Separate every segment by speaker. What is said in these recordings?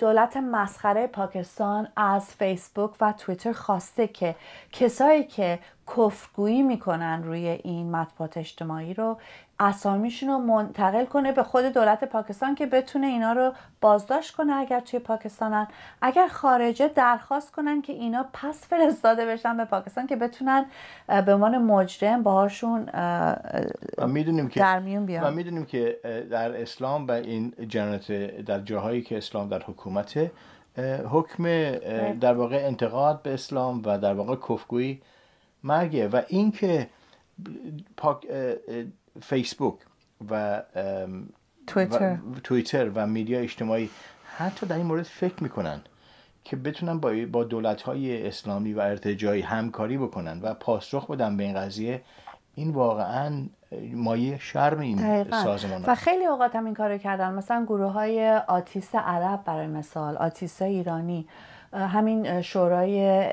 Speaker 1: دولت مسخره پاکستان از فیسبوک و توییتر خواسته که کسایی که کفرگویی میکنن روی این مطبوعات اجتماعی رو اسامیشون رو منتقل کنه به خود دولت پاکستان که بتونه اینا رو بازداشت کنه اگر توی پاکستانن اگر خارجه درخواست کنن که اینا پس فرستاده بشن به پاکستان که بتونن به عنوان مجرم باهاشون میدونیم که در بیان و
Speaker 2: میدونیم که در اسلام و این جنرات در جاهایی که اسلام در حکومت حکم در واقع انتقاد به اسلام و در واقع کفگویی مرگه و اینکه فیسبوک و توییتر و, تویتر و میدیا اجتماعی حتی در این مورد فکر میکنن که بتونن با, با دولت های اسلامی و ارتجایی همکاری بکنن و پاسخ بدن به این قضیه این واقعا مایه شرم این و خیلی
Speaker 1: اوقات هم این کارو کردن مثلا گروه های آتیست عرب برای مثال آتیست ایرانی همین شورای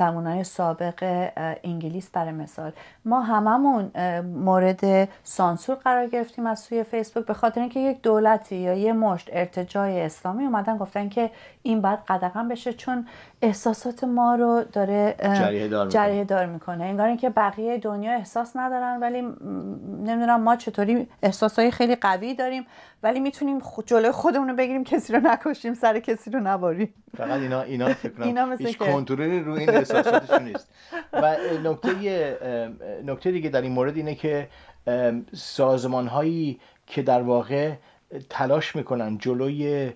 Speaker 1: های سابق انگلیس برای مثال ما هممون مورد سانسور قرار گرفتیم از سوی فیسبوک به خاطر اینکه یک دولتی یا یه مشت ارتجای اسلامی اومدن گفتن که این بعد قدقن بشه چون احساسات ما رو داره جریه دار میکنه انگار اینکه بقیه دنیا احساس ندارن ولی نمیدونم ما چطوری احساسهای خیلی قوی داریم ولی میتونیم جلوی خودمون رو بگیریم کسی رو نکشیم سر کسی رو نباریم
Speaker 2: فقط اینا اینا فکر کنم هیچ کنترلی روی این احساساتشون نیست و نکته نکته دیگه در این مورد اینه که سازمان هایی که در واقع تلاش میکنن جلوی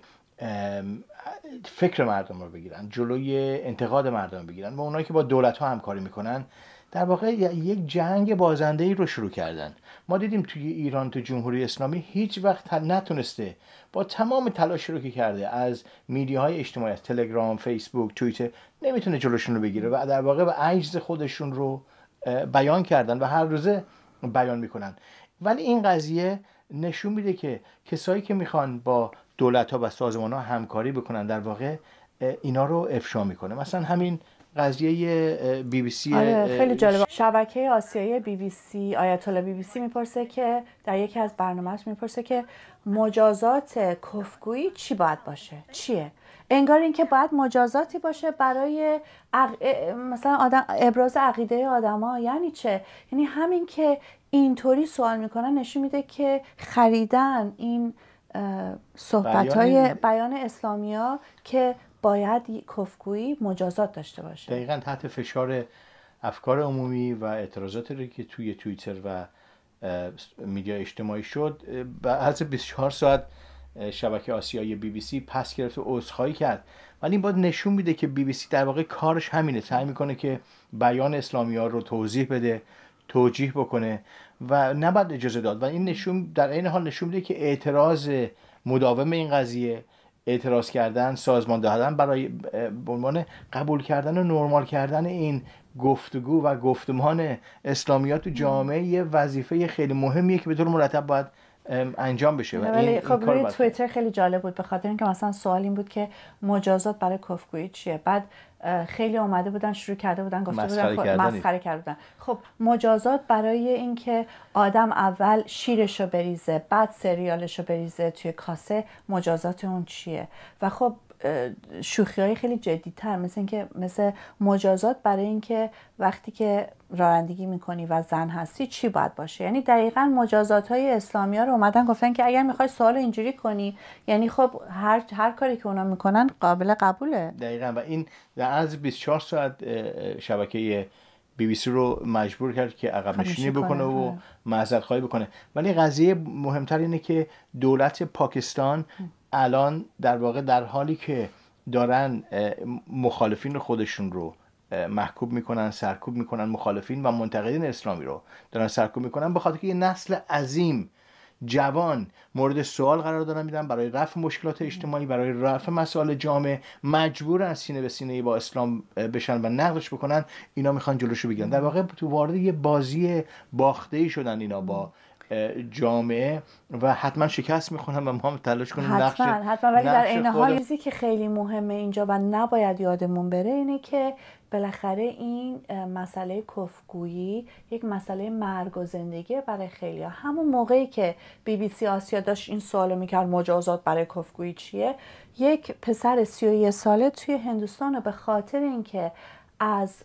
Speaker 2: فکر مردم رو بگیرن جلوی انتقاد مردم بگیرن و اونایی که با دولت ها همکاری میکنن در واقع یک جنگ بازنده ای رو شروع کردن ما دیدیم توی ایران تو جمهوری اسلامی هیچ وقت نتونسته با تمام تلاش رو که کرده از میدیه های اجتماعی از تلگرام فیسبوک توییتر نمیتونه جلوشون رو بگیره و در واقع به عجز خودشون رو بیان کردن و هر روزه بیان میکنن ولی این قضیه نشون میده که کسایی که میخوان با دولت ها و سازمان ها همکاری بکنن در واقع اینا رو افشا میکنه مثلا همین قضیه بی بی سی خیلی جالب
Speaker 1: شبکه آسیایی بی بی سی آیت بی بی سی میپرسه که در یکی از برنامهش میپرسه که مجازات کفگویی چی باید باشه چیه انگار اینکه باید مجازاتی باشه برای مثلا آدم... ابراز عقیده آدما یعنی چه یعنی همین که اینطوری سوال میکنن نشون میده که خریدن این صحبت بیان... های بیان اسلامیا که باید کفگویی مجازات داشته باشه دقیقا
Speaker 2: تحت فشار افکار عمومی و اعتراضاتی رو که توی توییتر و میدیا اجتماعی شد از 24 ساعت شبکه آسیای بی بی سی پس گرفت و عذرخواهی کرد ولی این باید نشون میده که بی بی سی در واقع کارش همینه سعی میکنه که بیان اسلامی ها رو توضیح بده توجیه بکنه و نباید اجازه داد و این نشون در عین حال نشون میده که اعتراض مداوم این قضیه اعتراض کردن سازمان دادن برای به عنوان قبول کردن و نرمال کردن این گفتگو و گفتمان اسلامیات تو جامعه یه وظیفه خیلی مهمیه که به طور مرتب باید انجام بشه خب توییتر
Speaker 1: خیلی جالب بود به خاطر اینکه مثلا سوال این بود که مجازات برای کفگویی چیه بعد خیلی اومده بودن شروع کرده بودن گفته مسخره بودن خب، مسخره کرده بودن خب مجازات برای اینکه آدم اول شیرشو بریزه بعد سریالشو بریزه توی کاسه مجازات اون چیه و خب شوخی های خیلی تر مثل اینکه مثل مجازات برای اینکه وقتی که رانندگی میکنی و زن هستی چی باید باشه یعنی دقیقا مجازات های اسلامی ها رو اومدن گفتن که اگر میخوای سوال اینجوری کنی یعنی خب هر, هر کاری که اونا میکنن قابل قبوله
Speaker 2: دقیقا و این در از 24 ساعت شبکه بی بی سی رو مجبور کرد که عقب نشینی بکنه و آره. معذرت خواهی بکنه ولی قضیه مهمتر اینه که دولت پاکستان الان در واقع در حالی که دارن مخالفین خودشون رو محکوب میکنن سرکوب میکنن مخالفین و منتقدین اسلامی رو دارن سرکوب میکنن به خاطر که یه نسل عظیم جوان مورد سوال قرار دارن میدن برای رفع مشکلات اجتماعی برای رفع مسائل جامعه مجبور از سینه به سینه با اسلام بشن و نقدش بکنن اینا میخوان جلوشو بگیرن در واقع تو وارد یه بازی باخته ای شدن اینا با جامعه و حتما شکست میخونم و ما هم تلاش کنیم حتما حتما ولی در این حال چیزی
Speaker 1: که خیلی مهمه اینجا و نباید یادمون بره اینه که بالاخره این مسئله کفگویی یک مسئله مرگ و زندگی برای خیلی ها. همون موقعی که بی بی سی آسیا داشت این سوالو میکرد مجازات برای کفگویی چیه یک پسر سی ساله توی هندوستان به خاطر اینکه از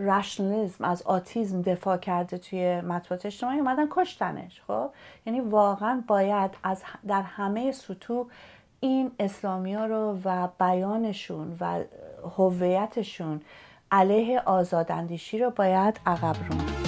Speaker 1: رشنالیزم از آتیزم دفاع کرده توی مطبوعات اجتماعی اومدن کشتنش خب یعنی واقعا باید از در همه سطوح این اسلامی ها رو و بیانشون و هویتشون علیه آزاداندیشی رو باید عقب روند